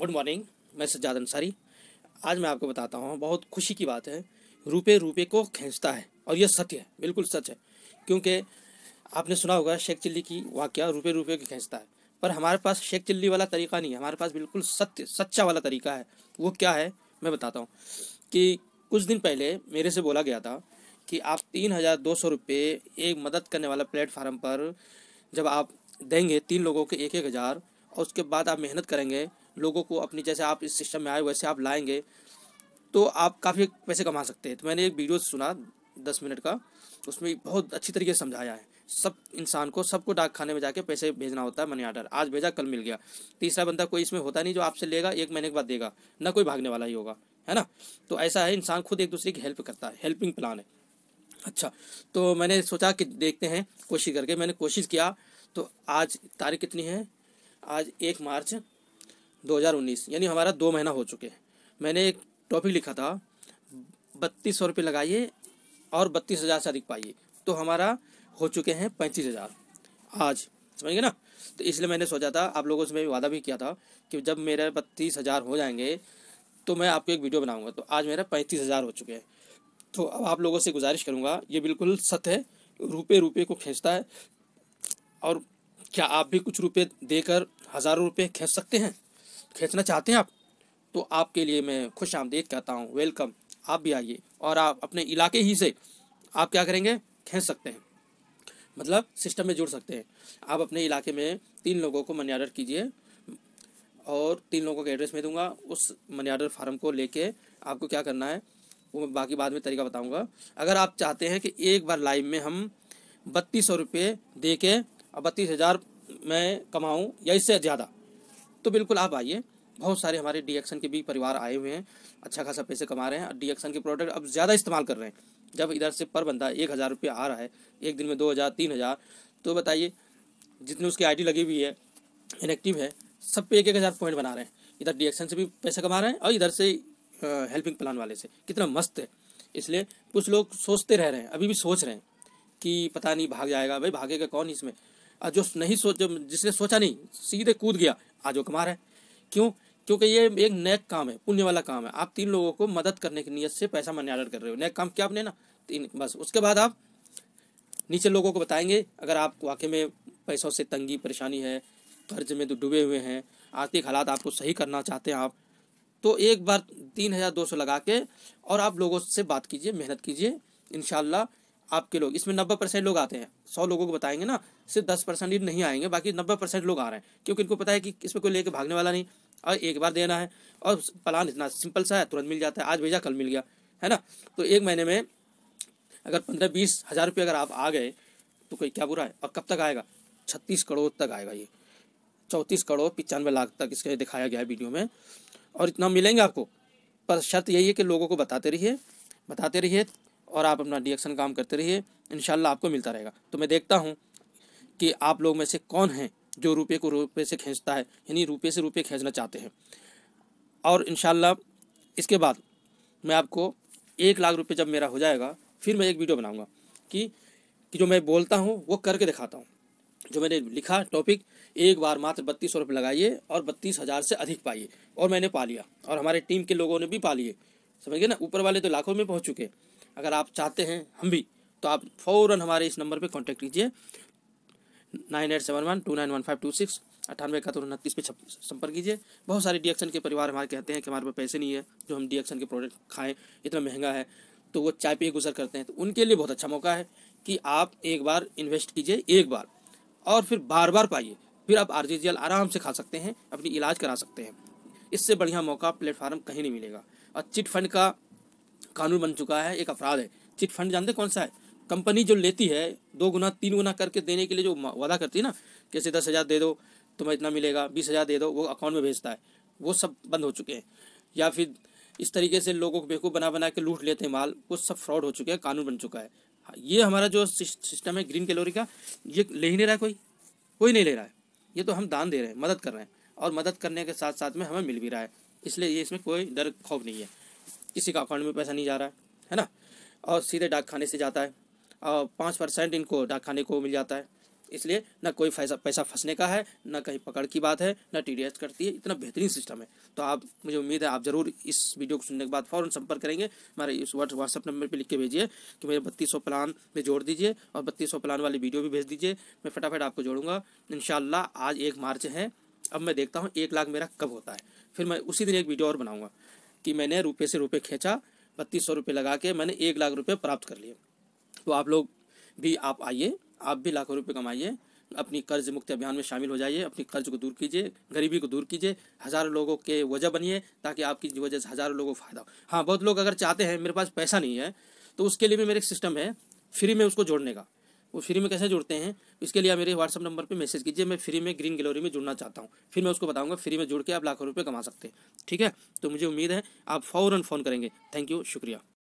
good morning मैं सज्जाद अंसारी आज मैं आपको बताता हूँ बहुत खुशी की बात है रुपये रुपये को खींचता है और यह सत्य है बिल्कुल सच है क्योंकि आपने सुना होगा शेख चिल्ली की वाक्य रुपये रुपये को खींचता है पर हमारे पास शेख चिल्ली वाला तरीका नहीं है हमारे पास बिल्कुल सत्य सच्चा वाला तरीका है वो क्या है मैं बताता हूँ कि कुछ दिन पहले मेरे से बोला गया था कि आप तीन हज़ार दो सौ रुपये एक मदद करने वाला प्लेटफार्म पर जब आप देंगे तीन लोगों के एक एक हज़ार और उसके बाद आप मेहनत करेंगे लोगों को अपनी जैसे आप इस सिस्टम में आए वैसे आप लाएंगे तो आप काफ़ी पैसे कमा सकते हैं तो मैंने एक वीडियो सुना दस मिनट का उसमें बहुत अच्छी तरीके से समझाया है सब इंसान को सबको डाक खाने में जाके पैसे भेजना होता है मनी ऑर्डर आज भेजा कल मिल गया तीसरा बंदा कोई इसमें होता नहीं जो आपसे लेगा एक महीने के बाद देगा ना कोई भागने वाला ही होगा है ना तो ऐसा है इंसान खुद एक दूसरे की हेल्प करता है हेल्पिंग प्लान है अच्छा तो मैंने सोचा कि देखते हैं कोशिश करके मैंने कोशिश किया तो आज तारीख कितनी है आज एक मार्च 2019 यानी हमारा दो महीना हो चुके हैं मैंने एक टॉपिक लिखा था बत्तीस सौ रुपये लगाइए और बत्तीस हज़ार से अधिक पाइए तो हमारा हो चुके हैं पैंतीस हज़ार आज समझिए ना तो इसलिए मैंने सोचा था आप लोगों से मैं वादा भी किया था कि जब मेरे बत्तीस हज़ार हो जाएंगे तो मैं आपको एक वीडियो बनाऊंगा तो आज मेरा पैंतीस हज़ार हो चुके हैं तो अब आप लोगों से गुजारिश करूंगा ये बिल्कुल सत्य है रुपये रुपये को खींचता है और क्या आप भी कुछ रुपये देकर हज़ारों रुपये खींच सकते हैं खींचना चाहते हैं आप तो आपके लिए मैं खुश आमदीद कहता हूँ वेलकम आप भी आइए और आप अपने इलाके ही से आप क्या करेंगे खींच सकते हैं मतलब सिस्टम में जुड़ सकते हैं आप अपने इलाके में तीन लोगों को मनी ऑर्डर कीजिए और तीन लोगों का एड्रेस मैं दूंगा उस मनी ऑर्डर फार्म को लेके आपको क्या करना है वो मैं बाकी बाद में तरीका बताऊंगा अगर आप चाहते हैं कि एक बार लाइव में हम बत्तीस सौ रुपये दे के और बत्तीस हज़ार मैं कमाऊँ या इससे ज़्यादा तो बिल्कुल आप आइए बहुत सारे हमारे डी के भी परिवार आए हुए हैं अच्छा खासा पैसे कमा रहे हैं और डी के प्रोडक्ट अब ज़्यादा इस्तेमाल कर रहे हैं जब इधर से पर बंदा एक हज़ार रुपये आ रहा है एक दिन में दो हज़ार तीन हज़ार तो बताइए जितनी उसकी आईडी लगी हुई है इनएक्टिव है सब पे एक एक हज़ार पॉइंट बना रहे हैं इधर डी से भी पैसे कमा रहे हैं और इधर से हेल्पिंग प्लान वाले से कितना मस्त है इसलिए कुछ लोग सोचते रह रहे हैं अभी भी सोच रहे हैं कि पता नहीं भाग जाएगा भाई भागेगा कौन इसमें और जो नहीं सोच जो जिसने सोचा नहीं सीधे कूद गया कमा रहे हैं क्यों क्योंकि ये एक नेक काम है पुण्य वाला काम है आप तीन लोगों को मदद करने की नीयत से पैसा मनी ऑर्डर कर रहे हो नेक काम क्या आपने ना तीन बस उसके बाद आप नीचे लोगों को बताएंगे अगर आप वाकई में पैसों से तंगी परेशानी है कर्ज में तो डूबे हुए हैं आर्थिक हालात आपको सही करना चाहते हैं आप तो एक बार तीन हज़ार दो सौ लगा के और आप लोगों से बात कीजिए मेहनत कीजिए इन आपके लोग इसमें नब्बे परसेंट लोग आते हैं सौ लोगों को बताएंगे ना सिर्फ दस परसेंट ही नहीं आएंगे बाकी नब्बे परसेंट लोग आ रहे हैं क्योंकि इनको पता है कि इसमें कोई लेके भागने वाला नहीं और एक बार देना है और प्लान इतना सिंपल सा है तुरंत मिल जाता है आज भेजा कल मिल गया है ना तो एक महीने में अगर पंद्रह बीस हज़ार रुपये अगर आप आ गए तो कोई क्या बुरा है और कब तक आएगा छत्तीस करोड़ तक आएगा ये चौंतीस करोड़ पचानवे लाख तक इसके दिखाया गया है वीडियो में और इतना मिलेंगे आपको पर शर्त यही है कि लोगों को बताते रहिए बताते रहिए और आप अपना रिएक्शन काम करते रहिए इन आपको मिलता रहेगा तो मैं देखता हूँ कि आप लोग में से कौन है जो रुपये को रुपये से खींचता है यानी रुपये से रुपये खींचना चाहते हैं और इन इसके बाद मैं आपको एक लाख रुपये जब मेरा हो जाएगा फिर मैं एक वीडियो बनाऊँगा कि कि जो मैं बोलता हूँ वो करके दिखाता हूँ जो मैंने लिखा टॉपिक एक बार मात्र बत्तीस सौ रुपये लगाइए और बत्तीस हज़ार से अधिक पाइए और मैंने पा लिया और हमारे टीम के लोगों ने भी पा लिए समझ गए ना ऊपर वाले तो लाखों में पहुँच चुके हैं अगर आप चाहते हैं हम भी तो आप फ़ौरन हमारे इस नंबर पर कांटेक्ट कीजिए nine eight seven one two nine one five two six अट्ठानवे इकहत्तर उनतीस पे संपर्क कीजिए बहुत सारे डी के परिवार हमारे कहते हैं कि हमारे पे पैसे नहीं है जो हम डी के प्रोडक्ट खाएँ इतना महंगा है तो वो चाय पे गुजर करते हैं तो उनके लिए बहुत अच्छा मौका है कि आप एक बार इन्वेस्ट कीजिए एक बार और फिर बार बार पाइए फिर आप आर आराम से खा सकते हैं अपनी इलाज करा सकते हैं इससे बढ़िया मौका प्लेटफार्म कहीं नहीं मिलेगा और चिट फंड का कानून बन चुका है एक अपराध है चिट फंड जानते कौन सा है कंपनी जो लेती है दो गुना तीन गुना करके देने के लिए जो वादा करती है ना कैसे दस हज़ार दे दो तुम्हें इतना मिलेगा बीस हज़ार दे दो वो अकाउंट में भेजता है वो सब बंद हो चुके हैं या फिर इस तरीके से लोगों को बेवकूफ़ बना बना के लूट लेते हैं माल वो सब फ्रॉड हो चुके हैं कानून बन चुका है हाँ, ये हमारा जो सिस्टम है ग्रीन कैलोरी का ये ले ही नहीं रहा है कोई कोई नहीं ले रहा है ये तो हम दान दे रहे हैं मदद कर रहे हैं और मदद करने के साथ साथ में हमें मिल भी रहा है इसलिए ये इसमें कोई डर खौफ नहीं है किसी का अकाउंट में पैसा नहीं जा रहा है है ना और सीधे डाक खाने से जाता है और पाँच परसेंट इनको डाक खाने को मिल जाता है इसलिए ना कोई पैसा पैसा फंसने का है ना कहीं पकड़ की बात है ना टी करती है इतना बेहतरीन सिस्टम है तो आप मुझे उम्मीद है आप ज़रूर इस वीडियो को सुनने के बाद फ़ौरन संपर्क करेंगे हमारे इस व्हाट्सअप नंबर पर लिख के भेजिए कि मुझे बत्तीस प्लान में जोड़ दीजिए और बत्तीस प्लान वाली वीडियो भी भेज दीजिए मैं फटाफट आपको जोड़ूंगा इन आज एक मार्च है अब मैं देखता हूँ एक लाख मेरा कब होता है फिर मैं उसी दिन एक वीडियो और बनाऊँगा कि मैंने रुपये से रुपये खींचा बत्तीस सौ रुपये लगा के मैंने एक लाख रुपये प्राप्त कर लिए तो आप लोग भी आप आइए आप भी लाखों रुपये कमाइए अपनी कर्ज मुक्ति अभियान में शामिल हो जाइए अपनी कर्ज को दूर कीजिए गरीबी को दूर कीजिए हज़ारों लोगों के वजह बनिए ताकि आपकी वजह से हज़ारों लोगों को फ़ायदा हो हाँ बहुत लोग अगर चाहते हैं मेरे पास पैसा नहीं है तो उसके लिए भी मेरा एक सिस्टम है फ्री में उसको जोड़ने का वो फ्री में कैसे जुड़ते हैं इसके लिए मेरे व्हाट्सअप नंबर पर मैसेज कीजिए मैं फ्री में ग्रीन गैलरी में जुड़ना चाहता हूँ फिर मैं उसको बताऊँगा फ्री में जुड़ के आप लाखों रुपये कमा सकते हैं ठीक है तो मुझे उम्मीद है आप फ़ौरन फ़ोन करेंगे थैंक यू शुक्रिया